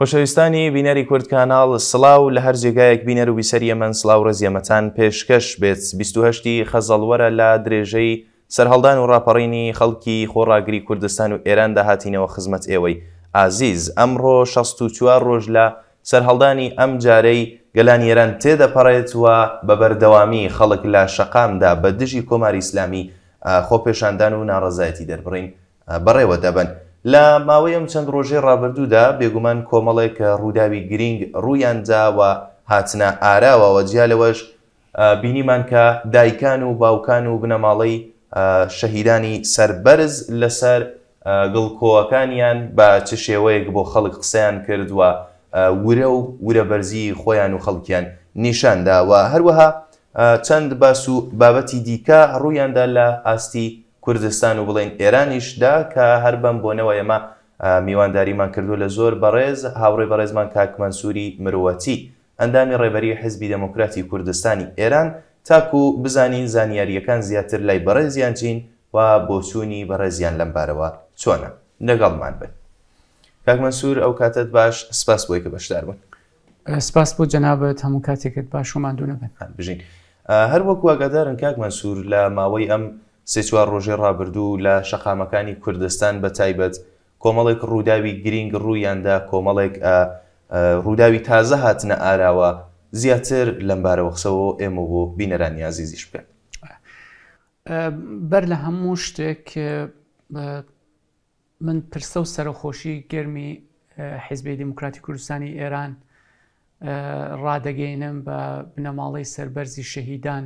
خۆشەویستانی بینەری کورد کانال سلااو لە هەر جێگایەک بینەر و بیسەریە من سلااو ڕزیەمەتان پێشکەش بێت 28 خەزەڵوەرە لە درێژەی سەررهڵدان و ڕاپەڕینی خەڵکی خۆڕاگری کوردستان و ئێران داهاتینەوە خزمەت ئێوەی ئازیز ئەمڕۆ 64 ڕۆژ لە سەررهڵدانی ئەم جارەی گەلانیێران تێدەپەڕێتوە بە بەردەوامی خەڵک لە شەقامدا بە دژی کۆماری ئسلامی خۆپێشاندان و ناڕزایەتی دەربڕین بەڕێوە دەبن. لە ماوەی ئەم چەند ڕۆژەی ڕابردوودا بێگومان کۆمەڵێک کە ڕووداوی گرنگ ڕوویانجاوە هاتنە ئاراوەوە جیا لەوەش بینیمان کە دایکان و باوکان و بنەماڵەی شەهیدانی سربەرز لەسەر گڵکۆەکانیان بە چ شێوەیەک بۆ خەڵک قسەیان کردووە ورە و ورە بەرزی خۆیان و خەڵکیان نیشانداوە هەروەها چەند باس و بابەتی دیکە ڕوویاندا لە ئاستی کوردستان و بڵین ئێرانیشدا کە هەر بەم بۆنەوە ئێمە میوانداریمان کردو لە زۆر بەڕێز هاوڕێ بەڕێزمان کاکمەسووری مرۆەتی ئەندامی ڕێبەری حزبی دموکراتی کوردستانی ئێران تاکو بزانین زانیاریەکان زیاتر لای بەڕێزیان چین و بۆچوونی بەڕێزیان لەمبارەوە چۆنە لەگەڵمان بن کاکمەسوور ئەو کاتت باش سپاس بۆی کە بەشدار بن سپاس بۆ جەنابەت هەموو کاتێکت باش ومان دوونەبن بژین هەر وەکو ئاگادارن کاک مەسوور لە ماوەی ئەم سێ چوار ڕۆژێ ڕابردوو لە شەقامەکانی کوردستان بە تایبەت کۆمەڵێک ڕووداوی گرنگ ڕوویاندا کۆمەڵێک ڕووداوی تازە هاتنە ئاراوە زیاتر لەمبارە وەخسەوە ئێمە بۆ بینەرانی یازیزیش بکەن بەر لە هەموو شتێک من پرسە و سەرخۆشی گرمی حیزبی دموکراتی کوردستانی ئێران ڕادەگەینم بە بنەماڵی سربەرزی شەهیدان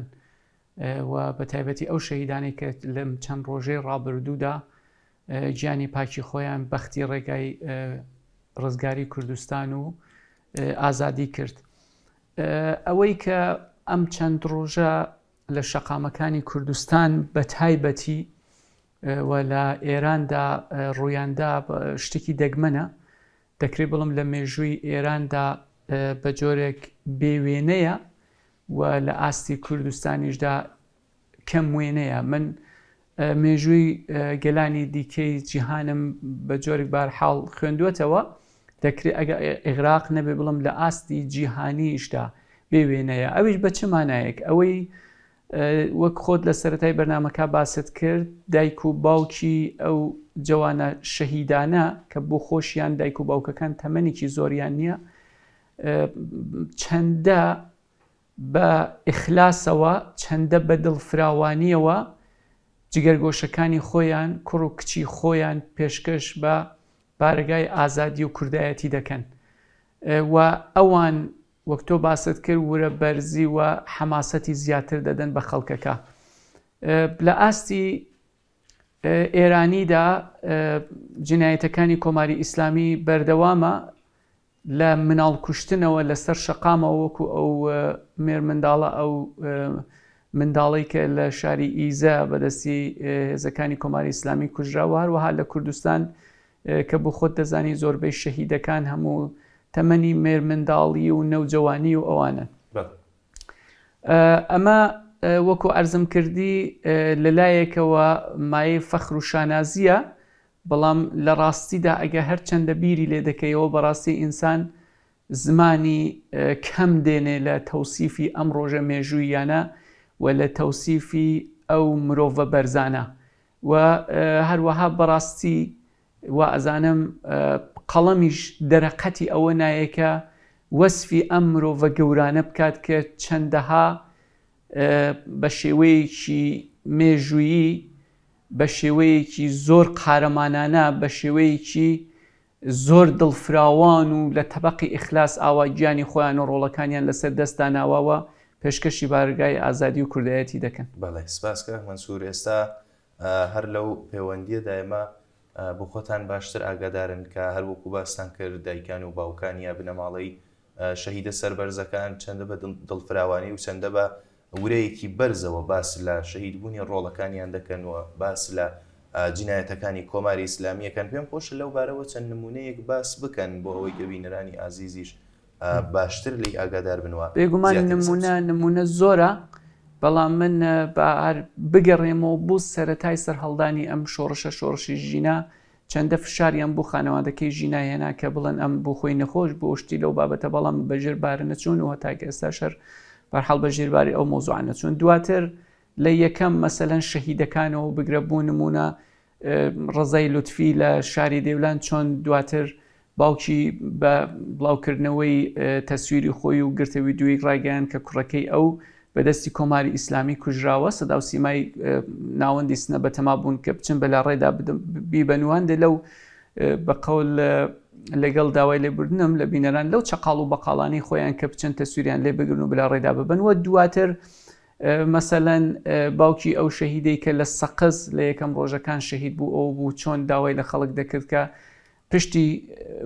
و بە تایبەتی ئەو شەیدانی کە لەم چەند ڕۆژەی ڕابردوودا گیانی پاکی خۆیان بەختی ڕێگای ڕزگاری کوردستان و ئازادی کرد. ئەوەی کە ئەم چەند ڕۆژە لە شەقامەکانی کوردستان بە تایبەتی لە ئێراندا ڕوویاندا شتێکی دەگمەنە دەکرێت بڵم لە مێژووی ئێراندا بە جۆرێک بێوێنەیە و لە ئاستی کوردستانیشدا کەم وێنەیە من مێژووی گەلانی دیکەی جیهانم بە جۆرێک بار حاڵ خوێندوێتەوە دەکرێت ئەگە عێراق نەبێ بڵم لە ئاستی جیهانیشدا بێ وێنەیە ئەویش بە چمانایەک ئەوەی وەک خۆت لە سەتای بەرنمەکە باست کرد دایک و باوکی ئەو جوانە شەهیدانە کە بۆ خۆشیان دایک و باوکەکان تەمەنێکی زۆریان نییە چەندە بە ئیخلاسەوە چەندە بەدڵ فراوانیەوە جگەرگۆشەکانی خۆیان کوڕ و کچی خۆیان پێشکەش بە بارگای ئازادی و کوردایەتی دەکەن و ئەوان وەکتۆ باست کرد ورە بەرزی و حەماسەتی زیاتر دەدەن بە خەڵکەکە لە ئاستی ئێرانیدا جنایەتەکانی کۆماری ئیسلامی بەردەوامە لە مناڵ کوشتنەوە لەسەر شەقامەوە وەکو ئەو مێر منداڵە ئەو منداڵی کە لە شاری ئیزە بەدەستی هێزەکانی کۆماری ئسلامی کوژراوە هەروەها لە کوردستان کە بۆ خۆت دەزانی زۆربەی شەهیدەکان هەموو تەمەنی مێر منداڵی و نەوجەوانی و ئەوانە ئەمە وەکو ئەرزم کردی لەلایەکەوە مای فەخر و شانازیە بەڵام لە ڕاستیدا ئەگە هەرچەندە بیری لێ دەکەیەوە بەڕاستی ئینسان زمانی کەم دێنێ لە تەوسیفی ئەم ڕۆژە مێژووییانە و لە تەوسیفی ئەو مرۆڤە بەرزانە و هەروەها بەڕاستی و ئەزانم قەڵەمیش دەرەقەتی ئەوە نایەکە وەسفی ئەم مرۆڤە گەورانە بکات کە چەندەها بە شێوەیەکی مێژویی بە شێوەیەکی زۆر قارەمانانە بە شێوەیەکی زۆر دڵفراوان و لە تەبقی ئیخلاس ئاواگیانی خۆیان و ڕۆڵەکانیان لەسەر دەستاناواوە پێشکەشی بارگای ئازادی و کوردایەتی دەکەن بەڵێ سپاسکە منسوور ئێستا هەر لەو پەیوەندیە دایمە بۆ خۆتان باشتر ئاگادارن کە هەروەکو باستان کرد دایکان و باوکانی یا بنەماڵەی شەهیدە سەر بەرزەکان چەندە بە دڵفراوانی و چەندە بە ورەیەکی بەرزەوە باس لە شەهیدبوونی ڕۆڵەکانیان دەکەنەوە باس لە جینایەتەکانی کۆماری ئسلامیەکەن پێم خۆشە لەو بارەوە چەند نمونەیەک باس بکەن بۆ ئەوەی گەبینەرانی ئازیزیش باشتر لی ئاگادار بنەوە بێگومان نمونە نمونە زۆرە بەڵام من بگەڕێمەوە بوو سەتای سەر هەڵدانی ئەم شۆڕشە شۆڕشی ژینا چەندە فشاریان بۆ خانەوادەکەی ژینایەنا کە بڵێن ئەم بۆ خۆی نەخۆش بۆشتی لەو بابەتە بەڵام بەژێر بارە نەچوون و هەتاکە ئێستا شەر بەرحڵ بە ژێرباری ئەو مۆزوعانە چون دواتر لە یەکەم مەسەلەن شەهیدەکانەوە بگرەبوو نمونە ڕزای لوتفی لە شاری دەولان چۆن دواتر باوکی بە بڵاوکردنەوەی تەسویری خۆی و گرتەوی دوی ڕایگەیان کە کوڕەکەی ئەو بەدەستی کۆماری ئیسلامی کوژراوە سەدا و سیمای ناوەندی سنە بەتەما بوون کە بچن بە لە ڕێدا بیبەنواندە لەو بەقول لەگەڵ داوای لێبرنم لە بینەران لەو چقاڵ و بەقالانی خۆیان کە بچەند تە سووریان لێ بگرن و بلا ڕێدا ببن وە دواتر مەسەەن باوکی ئەو شەهیدەی کە لە سەقز لە یەکەم ڕۆژەکان شەهید بوو ئەو بوو چۆن داوای لە خەڵک دەکرد کە پشتی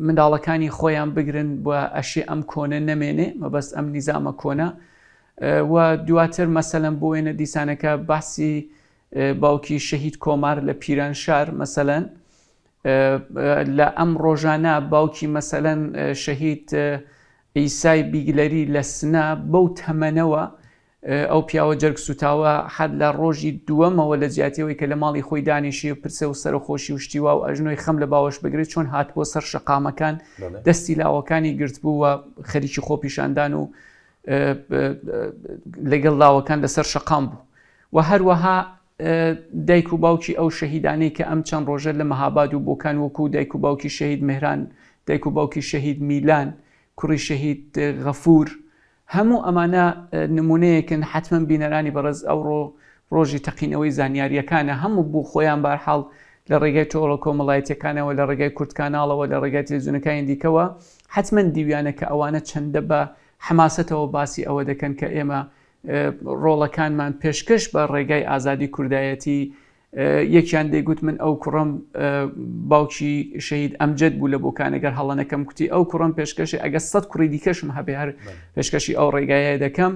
منداڵەکانی خۆیان بگرن بە ئەشی ئەم کۆنە نەمێنێ مەبەست ئەم نیزامە کۆنە و دواتر مەسەەن بۆ وێنە دیسانەکە باسی باوکی شەهید کۆمار لە پیران شار مەسەەن لە ئەم ڕۆژانە باوکی مەسەەن شەهید ئیسای بیگلەری لە سنا بەو تەمەنەوە ئەو پیاوە جەرگ سوتاوە حد لە ڕۆژی دووەمەوە لە جیاتەوەی کە لە ماڵی خۆی دانیشی و پرسە و سەرخۆشی وشتیوا و ئەژنۆی خەم لە باوەش بگرێت چۆن هات بۆ سەر شقامەکان دەستی لاوەکانی گرت بووە خەریکی خۆپیشاندان و لەگەڵ لاوەکان لەسەر شقام بوو و هەروەها دایک و باوکی ئەو شەهیدانەی کە ئەم چەند ڕۆژە لە مەهاباد و بۆکان وەکو دایک و باوکی شەهید مهران دایک و باوکی شەهید میلان کوڕی شەهید غەفور هەموو ئەمانە نمونەیەکن حتمما بینەرانی بەڕز ئەوڕۆ ڕۆژی تەقینەوەی زانیاریەکانە هەموو بوو خۆیان بارحاڵ لە ڕێگای تۆڵە کۆمەڵایەتەکانەوە لە ڕێگای کورتکانناڵەوە لە ڕێگای تلزیونەکانی دیکەوە حتمما دیویانە کە ئەوانە چەندە بە حماستەوە باسی ئەوە دەکەن کە ئێمە ڕۆڵەکانمان پێشکەش بە ڕێگای ئازادی کوردایەتی یەکیان دەیگوت من ئەو کوڕم باوکی شەید ئەمجد بوو لە بۆکانەگەر هەڵەنەکەم کوتی ئەو کوڕم پێشکەشی ئەگە سەد کوڕی دیکەشم هەبێار پێشکەشی ئەو ڕێگایە دەکەم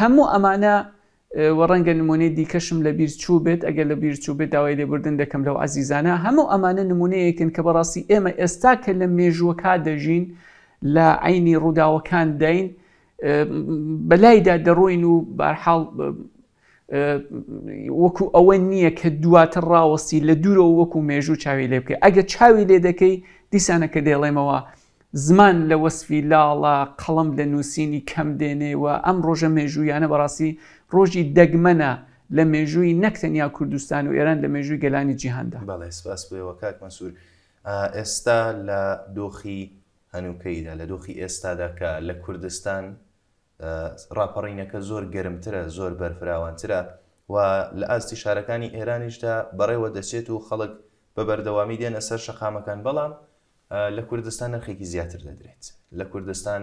هەموو ئەمانە وەڕەنگە نمونەی دیکەشم لە بیرچوو بێت ئەگە لە بیرچوو بێت داوای لێبوردن دەکەم لەو عزیزانە هەموو ئەمانە نمونەیەکن کە بەڕاستی ئێمە ئێستا کە لە مێژوەکە دەژین لە عینی ڕووداوەکان دەین بەلایدا دەڕۆین و بارحاڵ وەکو ئەوە نییە کە دواتە ڕاوەستی لە دوورەوە وەکو مێژوو چاوی لێ بکەی ئەگە چاوی لێ دەکەی دیسانەکە دێڵێمەوە زمان لە وەسفی لاڵە قەڵم لە نووسینی کەم دێنێەوە ئەم ڕۆژە مێژوویانە بەڕاستی ڕۆژی دەگمەنە لە مێژووی نەکتەنیا کوردستان و ئێران لە مێژووی گەلانی جیهندا بەڵێ سپاس بێەوە کاک مەسوور ئێستا لە دۆخی هەنووکەیدا لە دۆخی ئێستاداکە لە کوردستان ڕاپەڕینەکە زۆر گەرمترە زۆر بەرفراوانترە و لە ئاستی شارەکانی ئێرانیشدا بەڕێوە دەچێت و خەڵک بە بەردەوامی دێنە سەر شەقامەکان بەڵام لە کوردستان نرخێکی زیاتر دەدرێت لە کوردستان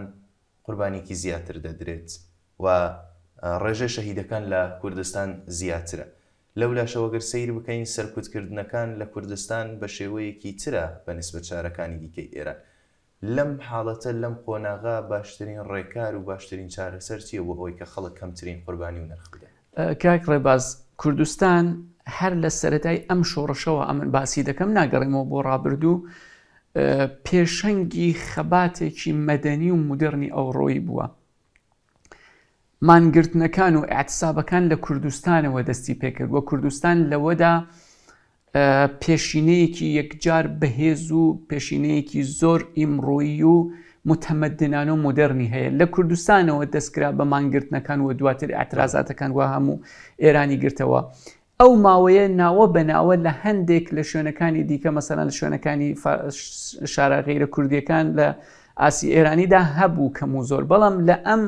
قوربانێکی زیاتر دەدرێت و ڕێژە شەهیدەکان لە کوردستان زیاترە لەولاشەوەگەر سیر بکەین سەرکوتکردنەکان لە کوردستان بە شێوەیەکی ترە بەنسبە چارەکانی دیکەی ئێران لەم حاڵەتە لەم قۆناغا باشترین ڕێکار و باشترین چارەسەر چیە بۆ ئەوی کە خەڵک کەمترین قوربانی و نرخدا کاک ڕێباز کوردستان هەر لە سەتای ئەم شۆڕشەوە ئەمن باسی دەکەم ناگەڕێمەوە بۆ ڕابردوو پێشەنگی خەباتێکی مەدەنی و مدررنی ئەو ڕۆی بووە مانگرتنەکان و ئاعتسابەکان لە کوردستانەوە دەستی پێکرد وە کوردستان لەوەدا پێشینەیەکی یەکجار بەهێز و پێشینەیەکی زۆر ئیمڕۆیی و متەمەدنان و مدررنی هەیە لە کوردستانەوە دەستکرا بە مانگرتنەکان و دواتر ئاعترازاتەکان و هەموو ئێرانی گرتەوە. ئەو ماوەیە ناوە بەناوە لە هەندێک لە شوێنەکانی دیکە مەسەلا لە شوێنەکانی شارەغیرە کوردیەکان لە ئاسی ئێرانیدا هەبوو کەم و زۆر بەڵام لە ئەم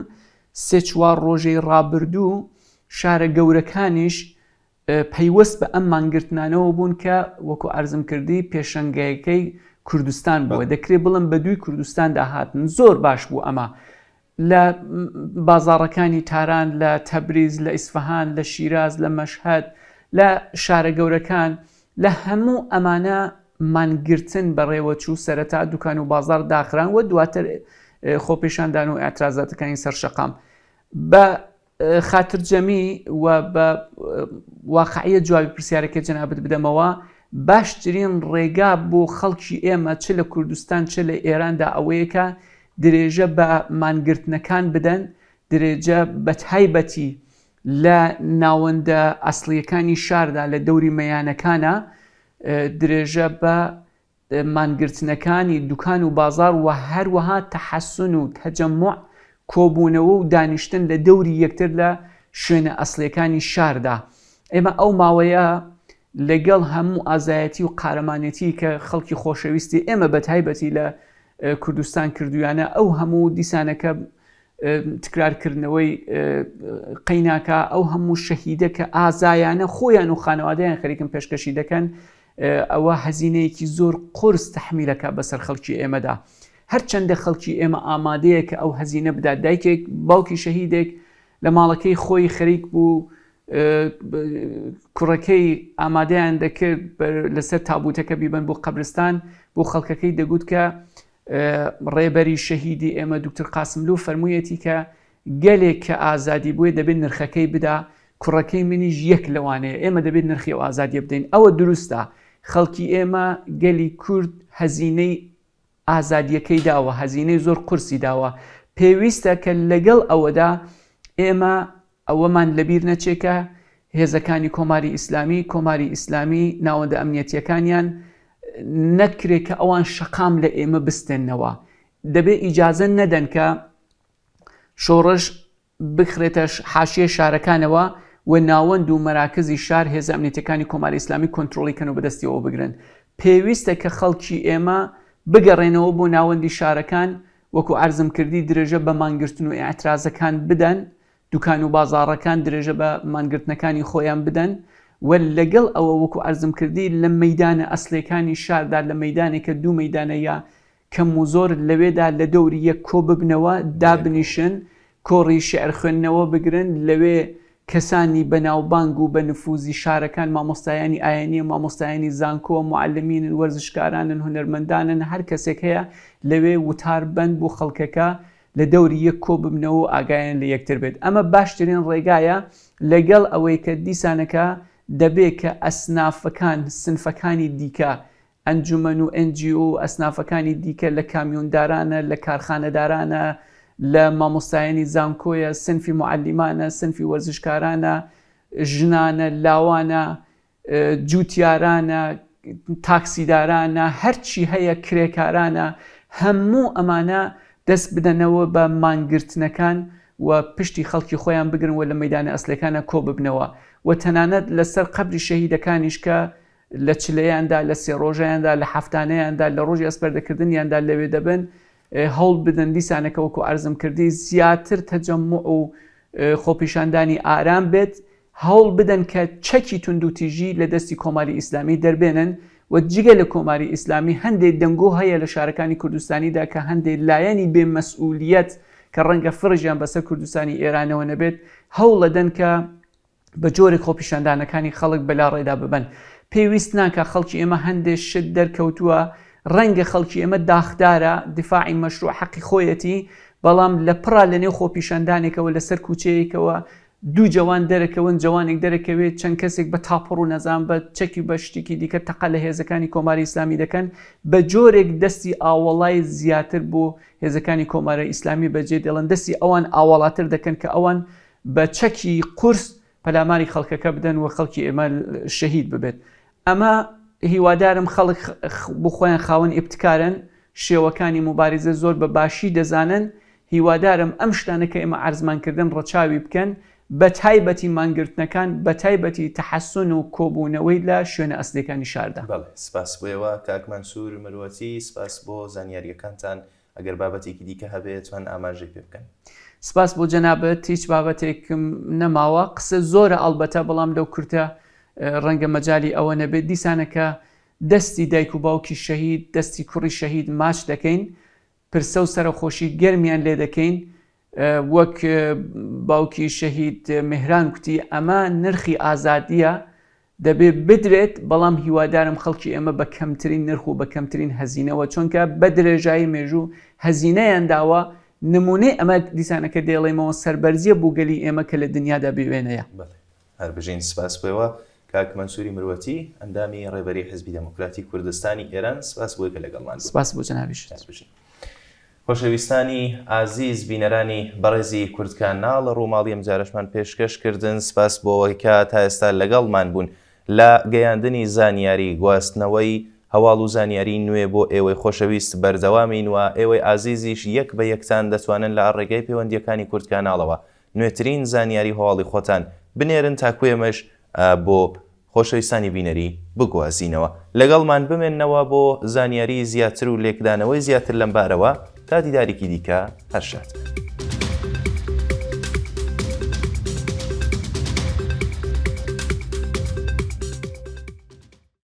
سێچوار ڕۆژەی ڕابردوو شارە گەورەکانیش پەیوەست بە ئەم مانگرتنانەوە بوون کە وەکو ئارزم کردی پێشنگایەکەی کوردستان بووە دەکرێت بڵم بە دووی کوردستاندا هاتن زۆر باش بوو ئەمە لە بازارەکانی تاران لە تەبریز لە ئیسفهان لە شیراز لە مەشهد لە شارە گەورەکان لە هەموو ئەمانە مانگرتن بەڕێوەچوو سەرەتا دوکان و بازار داخران و دواتر خۆپیشاندان و ئاعتراازاتەکانی سەر شەقام بە خاترجەمی و بە واقعە جوابی پرسیارەکە جەنابەت بدەمەوە باشترین ڕێگا بۆ خەڵکی ئێمە چ لە کوردستان چ لە ئێراندا ئەوەیەکە درێژە بە مانگرتنەکان بدەن درێژە بەتایبەتی لە ناوەندە ئەسلیەکانی شاردا لە دەوری مەیانەکانە درێژە بە مانگرتنەکانی دوکان و بازار و هەروەها تەحەسن و تەجەمع کۆبوونەوە و دانیشتن لە دەوری یەکتر لە شوێنە ئەسلەکانی شاردا ئێمە ئەو ماوەیە لەگەڵ هەموو ئازایەتی و قارەمانەتی کە خەڵکی خۆشەویستی ئێمە بە تایبەتی لە کوردستان کردویانە ئەو هەموو دیسانەکە تکرارکردنەوەی قیناکە ئەو هەموو شەهیدە کە ئازایانە خۆیان و خانەوادەیان خەریکم پێشکەشی دەکەن ئەوە هەزینەیەکی زۆر قرس تحمیلەکە بەسەر خەڵکی ئێمەدا هەرچەندە خەڵکی ئێمە ئامادەیە کە ئەو هەزینە بدا دایکێک باوکی شەهیدێک لە ماڵەکەی خۆی خەریک بوو کوڕەکەی ئامادەیان دەکرد لەسەر تابوتەکە بیبن بۆ قبرستان بۆ خەڵکەکەی دەگوت کە ڕێبەری شەهیدی ئێمە دوکتتر قاسملو فەرموویەتی کە گەلێک کە ئازادی بووی دەبێت نرخەکەی بدا کوڕەکەی منیش یەک لەوانەیە ئێمە دەبێت نرخی و ئازادی بدەین ئەوە دروستە خەڵکی ئێمە گەلی کورد هەزینەی ئازادیەکەی داوە هەزینەی زۆر قورسی داوە پێویستە کە لەگەڵ ئەوەدا ئێمە ئەوەمان لەبیر نەچێکە هێزەکانی کۆماری ئیسلامی کۆماری ئیسلامی ناوەندە ئەمنیەتیەکانیان نەکرێت کە ئەوان شەقام لە ئێمە بستێنەوە دەبێ ئیجازە نەدەن کە شۆڕش بخرێتە حاشیە شارەکانەوە و ناوەند و مەراکزی شار هێز ئەمنیەتەکانی کۆماری ئیسلامی کۆنتترۆڵی کەن و بەدەستیەوە بگرن پێویستە کە خەڵکی ئێمە بگەڕێنەوە بۆ ناوەندی شارەکان وەکو ئارزم کردی درێژە بە مانگرتن و ئاعترازەکان بدەن دوکان و بازارەکان درێژە بە مانگرتنەکانی خۆیان بدەن وە لەگەڵ ئەوە وەکو ئارزم کردی لە مەدانە ئەسلەکانی شاردا لە مەدانێکە دوو مەدانە یا کەم و زۆر لەوێدا لە دەوری یەک کۆ ببنەوە دابنیشن کۆڕی شعر خوێندنەوە بگرن لەوێ کەسانی بەناوبانگ و بە نفوزی شارەکان مامۆستایانی ئاینی مامۆستایانی زانکۆ معلمینن وەرزشکارانن هوەرمەندانن هەر کەسێک هەیە لەوێ وتار بند بوو خەڵکەکە لە دەوری یەک کۆ ببنەوە و ئاگایان لە یەکتر بێت ئەمە باشترین ڕێگایە لەگەڵ ئەوەی کە دیسانەکە دەبێت کە ئەسنافەکان سنفەکانی دیکە ئەنجومەن و NGO ئەسنافەکانی دیکە لە کامیۆندارانە لە کارخانەدارانە، لە مامۆستایانی زانکۆیە سنفی معلیمانە سنفی وەرزشکارانە ژنانە لاوانە جووتیارانە تاکسیدارانە هەرچی هەیە کرێکارانە هەموو ئەمانە دەست بدەنەوە بە مانگرتنەکان و پشتی خەڵکی خۆیان بگرن و لە مەدانە ئەسلەکانە کۆ ببنەوە و تەنانەت لەسەر قبری شەهیدەکانیش کە لە چلەیاندا لە سێ ڕۆژەیاندا لە هەفتانەیاندا لە ڕۆژی ئەسپەردەکردنیاندا لەوێ دەبن و هەڵ بدەن دیسانەکە وەکو ئارزم کردی زیاتر تەجەمع و خۆپیشاندانی ئارام بێت هەوڵ بدەن کە چەکی تونند و تیژی لە دەستی کۆماری ئیسلامی دەربێنن و جگە لە کۆماری ئیسلامی هەندێک دەنگۆ هەیە لە شارەکانی کوردستانیدا کە هەندێک لایەنی بێمەسئولیت کە ڕەنگە فرژیان بەسەر کوردستانی ئێرانەوە نەبێت هەوڵ لەدەن کە بە جۆرێک خۆپیشاندانەکانی خەڵک بەلا ڕێدا ببەن پێویست ناکە خەڵکی ئێمە هەندێک شت دەرکەوتووە ڕەنگە خەڵکی ئێمە داخدارە دفاعی مەشروع حەقی خۆیەتی بەڵام لە پرا لە نێو خۆپیشاندانێکەوە لەسەر کوچەیەکەوە دوو جوان دەرەکەون جوانێک دەرەکەوێت چەند کەسێک بە تاپڕ و نەزان بە چەکی بەشتێکی دیکە تەقا لە هێزەکانی کۆماری ئیسلامی دەکەن بە جۆرێک دەستی ئاوەڵای زیاتر بۆ هێزەکانی کۆمارە ئیسلامی بەجێ دەڵەن دەستی ئەوان ئاوەڵاتر دەکەن کە ئەوان بە چەکی قورس پەلاماری خەڵکەکە بدەن و خەڵکی ئێمە شەهید ببێت ئەمە هیوادارم خەڵک بخۆیان خاوەن ئیبتکارن شێوەکانی مبارزە زۆر بە باشی دەزانن هیوادارم ئەم شتانە کە ئێمە ئارزمانکردن ڕەچاوی بکەن بە تایبەتی مانگرتنەکان بە تایبەتی تەحسن و کۆبوونەوەی لە شوێنە ئەسلەکانی شاردا سپاس بۆەوە کاکمان سوور مرۆەتی سپاس بۆ زانیاریەکانتان ئەگەر بابەتێکی دیکە هەبێت چۆن ئاماژەی پێ بکەن. سپاس بۆ جەنابەت هیچ بابەتێکم نەماوە قسە زۆرە ئەلبەتە بەڵام لەو کورتە ڕەنگە مەجای ئەوە نەبێت دیسانەکە دەستی دایک و باوکی شەهید دەستی کوڕی شەهید ماچ دەکەین پرسە و سەرخۆشی گەرمیان لێ دەکەین وەک باوکی شەهید مهران کوتی ئەمە نرخی ئازادیە دەبێ بدرێت بەڵام هیوادارم خەڵکی ئێمە بە کەمترین نرخ و بە کەمترین هەزینەوە چونکە بە درێژایی مێژوو هەزینەیان داوە نمونەی ئەمە دیسانەکە دێڵێمەوە سربەرزیە بووگەلی ئێمە کە لە دنیادا بوێنەیە هەربژین سپاس بەوە. کاک منسووری مرۆتی ئەندامی ڕێبەری حزبی دموکراتی کوردستانی ئێران سپاس بۆیکە لەگەڵمان سپاس بۆ جناویش خۆشەویستانی ئازیز بینەرانی بەڕێزی کوردکان ناڵە ڕووماڵی ئەمجارشمان پێشکەش کردن سپاس بۆەوەیکە تا ئێستا لەگەڵمان بوون لە گەیاندنی زانیاری گواستنەوەی هەواڵ و زانیاری نوێ بۆ ئێوەی خۆشەویست بەردەوامین و ئێوەی ئازیزیش یەک بە یەکتان دەتوانن لە ڕێگەی پەیوەندیەکانی کوردکانناڵەوە نوێترین زانیاری هەواڵی خۆتان بنێرن تاکوێمەش بۆ خۆشەویستانی بینەری بگوازینەوە لەگەڵمان بمێننەوە بۆ زانیاری زیاتر و لێکدانەوەی زیاتر لەم بارەوە تا دیدارێکی دیکە هەرشات.